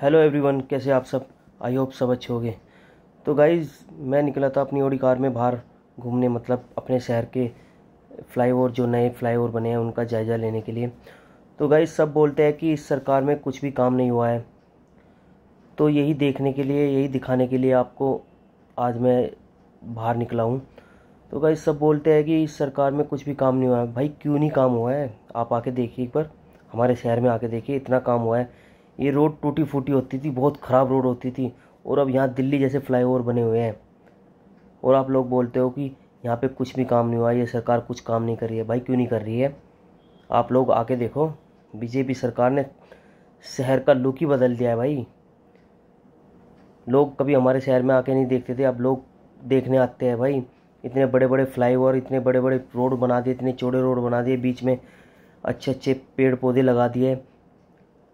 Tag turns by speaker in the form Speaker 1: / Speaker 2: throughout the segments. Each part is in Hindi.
Speaker 1: हेलो एवरीवन कैसे आप सब आई होप सब अच्छे होंगे तो गाइज़ मैं निकला था अपनी ओडी कार में बाहर घूमने मतलब अपने शहर के फ्लाईओवर जो नए फ्लाईओवर बने हैं उनका जायज़ा लेने के लिए तो गाइज़ सब बोलते हैं कि इस सरकार में कुछ भी काम नहीं हुआ है तो यही देखने के लिए यही दिखाने के लिए आपको आज मैं बाहर निकला हूँ तो गाइज़ सब बोलते हैं कि इस सरकार में कुछ भी काम नहीं हुआ है भाई क्यों नहीं काम हुआ है आप आके देखिए एक बार हमारे शहर में आके देखिए इतना काम हुआ है ये रोड टूटी फूटी होती थी बहुत ख़राब रोड होती थी और अब यहाँ दिल्ली जैसे फ्लाईओवर बने हुए हैं और आप लोग बोलते हो कि यहाँ पे कुछ भी काम नहीं हुआ ये सरकार कुछ काम नहीं कर रही है भाई क्यों नहीं कर रही है आप लोग आके देखो बीजेपी सरकार ने शहर का लुक ही बदल दिया है भाई लोग कभी हमारे शहर में आके नहीं देखते थे अब लोग देखने आते हैं भाई इतने बड़े बड़े फ्लाईओवर इतने बड़े बड़े रोड बना दिए इतने चौड़े रोड बना दिए बीच में अच्छे अच्छे पेड़ पौधे लगा दिए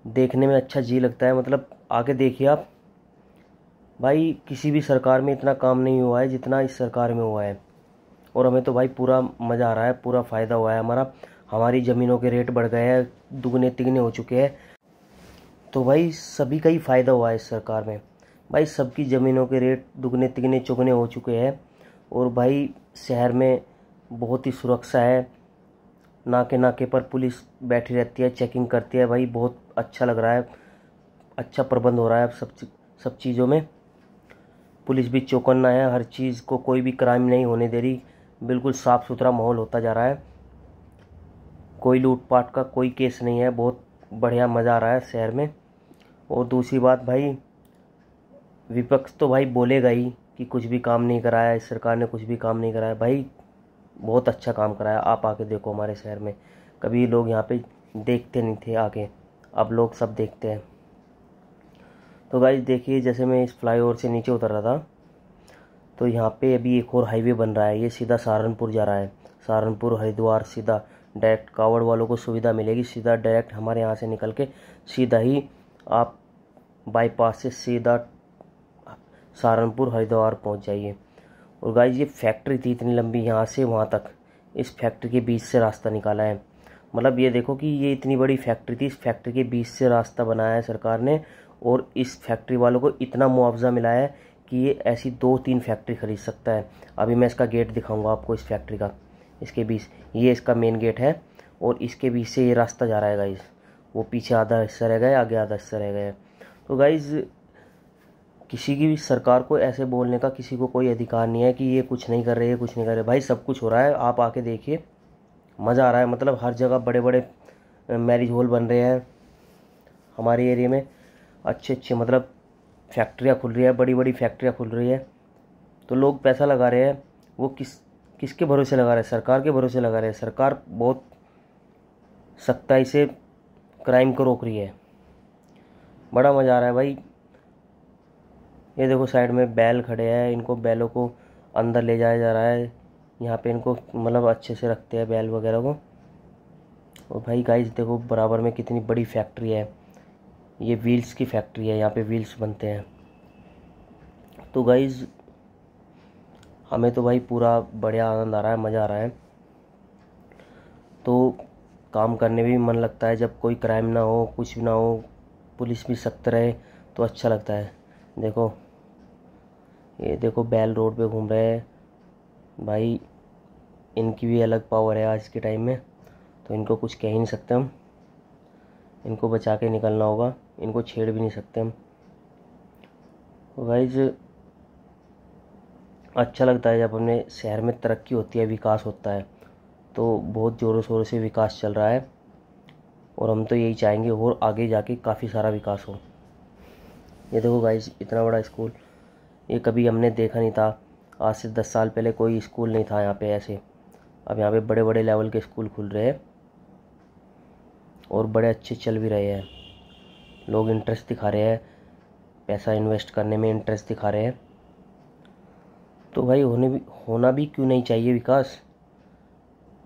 Speaker 1: देखने में अच्छा जी लगता है मतलब आके देखिए आप भाई किसी भी सरकार में इतना काम नहीं हुआ है जितना इस सरकार में हुआ है और हमें तो भाई पूरा मज़ा आ रहा है पूरा फ़ायदा हुआ है हमारा हमारी ज़मीनों के रेट बढ़ गए हैं दुगने तिगने हो चुके हैं तो भाई सभी का ही फ़ायदा हुआ है इस सरकार में भाई सबकी ज़मीनों के रेट दुगने तिगने चुगने हो चुके हैं और भाई शहर में बहुत ही सुरक्षा है नाके नाके पर पुलिस बैठी रहती है चेकिंग करती है भाई बहुत अच्छा लग रहा है अच्छा प्रबंध हो रहा है अब सब सब चीज़ों में पुलिस भी चौकन्ना है हर चीज़ को कोई भी क्राइम नहीं होने दे रही बिल्कुल साफ़ सुथरा माहौल होता जा रहा है कोई लूटपाट का कोई केस नहीं है बहुत बढ़िया मज़ा आ रहा है शहर में और दूसरी बात भाई विपक्ष तो भाई बोलेगा ही कि कुछ भी काम नहीं कराया इस सरकार ने कुछ भी काम नहीं कराया भाई बहुत अच्छा काम कराया आप आके देखो हमारे शहर में कभी लोग यहाँ पे देखते नहीं थे आके अब लोग सब देखते हैं तो गाइज देखिए जैसे मैं इस फ्लाई से नीचे उतर रहा था तो यहाँ पे अभी एक और हाईवे बन रहा है ये सीधा सहारनपुर जा रहा है सहारनपुर हरिद्वार सीधा डायरेक्ट कावड़ वालों को सुविधा मिलेगी सीधा डायरेक्ट हमारे यहाँ से निकल के सीधा ही आप बाईपास से सीधा सहारनपुर हरिद्वार पहुँच जाइए और गाइज ये फैक्ट्री थी इतनी लंबी यहाँ से वहाँ तक इस फैक्ट्री के बीच से रास्ता निकाला है मतलब ये देखो कि ये इतनी बड़ी फैक्ट्री थी इस फैक्ट्री के बीच से रास्ता बनाया है सरकार ने और इस फैक्ट्री वालों को इतना मुआवजा मिला है कि ये ऐसी दो तीन फैक्ट्री ख़रीद सकता है अभी मैं इसका गेट दिखाऊंगा आपको इस फैक्ट्री का इसके बीच ये इसका मेन गेट है और इसके बीच से ये रास्ता जा रहा है गाइज़ वो पीछे आधा हिस्सा रह गया आगे आधा हिस्सा रह गया तो गाइज़ किसी की भी सरकार को ऐसे बोलने का किसी को कोई अधिकार नहीं है कि ये कुछ नहीं कर रहे ये कुछ नहीं कर रहे भाई सब कुछ हो रहा है आप आके देखिए मज़ा आ रहा है मतलब हर जगह बड़े बड़े मैरिज हॉल बन रहे हैं हमारे एरिया में अच्छे अच्छे मतलब फैक्ट्रियाँ खुल रही है बड़ी बड़ी फैक्ट्रियाँ खुल रही है तो लोग पैसा लगा रहे हैं वो किस किसके भरोसे लगा रहे हैं सरकार के भरोसे लगा रहे हैं सरकार बहुत सख्ताई से क्राइम को रोक रही है बड़ा मज़ा आ रहा है भाई ये देखो साइड में बैल खड़े हैं इनको बैलों को अंदर ले जाया जा रहा है यहाँ पे इनको मतलब अच्छे से रखते हैं बैल वगैरह को और भाई गाइस देखो बराबर में कितनी बड़ी फैक्ट्री है ये व्हील्स की फैक्ट्री है यहाँ पे व्हील्स बनते हैं तो गाइस हमें तो भाई पूरा बढ़िया आनंद आ रहा है मज़ा आ रहा है तो काम करने भी मन लगता है जब कोई क्राइम ना हो कुछ भी ना हो पुलिस भी सख्त रहे तो अच्छा लगता है देखो ये देखो बैल रोड पे घूम रहे हैं भाई इनकी भी अलग पावर है आज के टाइम में तो इनको कुछ कह ही नहीं सकते हम इनको बचा के निकलना होगा इनको छेड़ भी नहीं सकते हम वाइज अच्छा लगता है जब अपने शहर में तरक्की होती है विकास होता है तो बहुत ज़ोरों शोरों से विकास चल रहा है और हम तो यही चाहेंगे और आगे जाके काफ़ी सारा विकास हो ये देखो गाइज इतना बड़ा स्कूल ये कभी हमने देखा नहीं था आज से दस साल पहले कोई स्कूल नहीं था यहाँ पे ऐसे अब यहाँ पे बड़े बड़े लेवल के स्कूल खुल रहे हैं और बड़े अच्छे चल भी रहे हैं लोग इंटरेस्ट दिखा रहे हैं पैसा इन्वेस्ट करने में इंटरेस्ट दिखा रहे हैं तो भाई होने भी होना भी क्यों नहीं चाहिए विकास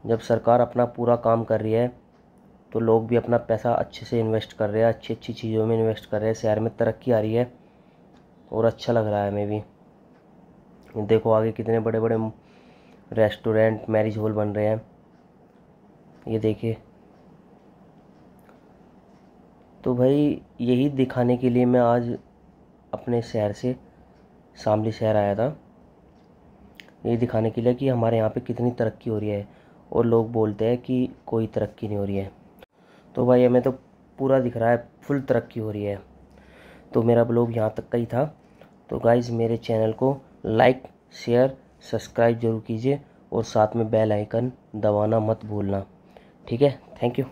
Speaker 1: जब सरकार अपना पूरा काम कर रही है तो लोग भी अपना पैसा अच्छे से इन्वेस्ट कर रहे हैं अच्छी अच्छी चीज़ों में इन्वेस्ट कर रहे हैं शहर में तरक्की आ रही है और अच्छा लग रहा है मे भी देखो आगे कितने बड़े बड़े रेस्टोरेंट मैरिज हॉल बन रहे हैं ये देखिए तो भाई यही दिखाने के लिए मैं आज अपने शहर से शामली शहर आया था यही दिखाने के लिए कि हमारे यहाँ पे कितनी तरक्की हो रही है और लोग बोलते हैं कि कोई तरक्की नहीं हो रही है तो भाई हमें तो पूरा दिख रहा है फुल तरक्की हो रही है तो मेरा ब्लॉग यहाँ तक का ही था तो गाइज़ मेरे चैनल को लाइक शेयर सब्सक्राइब जरूर कीजिए और साथ में बेल आइकन दबाना मत भूलना ठीक है थैंक यू